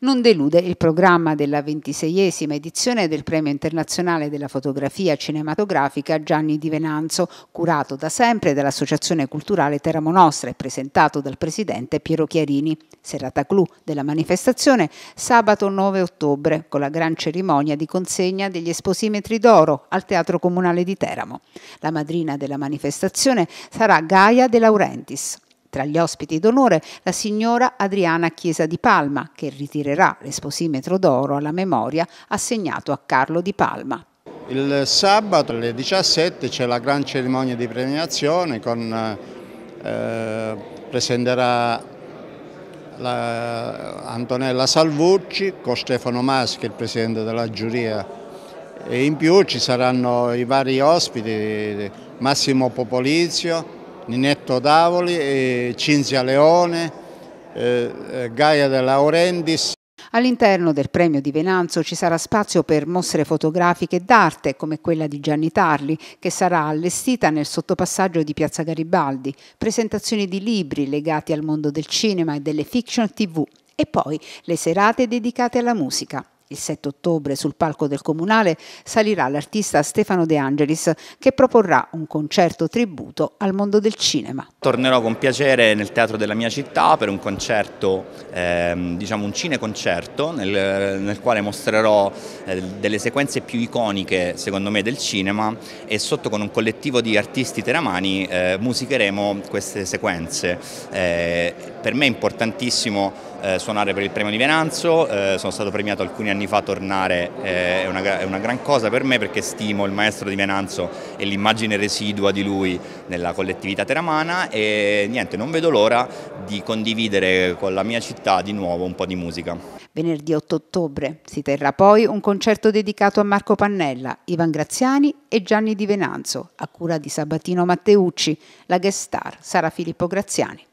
non delude il programma della ventiseiesima edizione del Premio Internazionale della Fotografia Cinematografica Gianni Di Venanzo, curato da sempre dall'Associazione Culturale Teramo Nostra e presentato dal presidente Piero Chiarini. Serata clou della manifestazione sabato 9 ottobre con la gran cerimonia di consegna degli esposimetri d'oro al Teatro Comunale di Teramo. La madrina della manifestazione sarà Gaia De Laurentiis. Tra gli ospiti d'onore la signora Adriana Chiesa di Palma, che ritirerà l'esposimetro d'oro alla memoria assegnato a Carlo di Palma. Il sabato alle 17 c'è la gran cerimonia di premiazione con eh, presenterà la, Antonella Salvucci con Stefano Maschi, il presidente della giuria e in più ci saranno i vari ospiti Massimo Popolizio, Ninetto Davoli, Cinzia Leone, eh, eh, Gaia De Laurendis. All'interno del premio di Venanzo ci sarà spazio per mostre fotografiche d'arte come quella di Gianni Tarli che sarà allestita nel sottopassaggio di Piazza Garibaldi, presentazioni di libri legati al mondo del cinema e delle fiction tv e poi le serate dedicate alla musica. Il 7 ottobre sul palco del Comunale salirà l'artista Stefano De Angelis che proporrà un concerto tributo al mondo del cinema. Tornerò con piacere nel teatro della mia città per un concerto, ehm, diciamo un cineconcerto nel, nel quale mostrerò eh, delle sequenze più iconiche secondo me del cinema e sotto con un collettivo di artisti teramani eh, musicheremo queste sequenze. Eh, per me è importantissimo eh, suonare per il premio di Venanzo, eh, sono stato premiato alcuni anni anni fa tornare eh, è, una, è, una, gran cosa per me perché stimo il maestro di Venanzo e l'immagine residua di lui nella collettività teramana e niente, non vedo l'ora di condividere con la mia città di nuovo un po' di musica. Venerdì 8 ottobre si terrà poi un concerto dedicato a Marco Pannella, Ivan Graziani e Gianni di Venanzo, a cura di Sabatino Matteucci, la guest star sarà Filippo Graziani.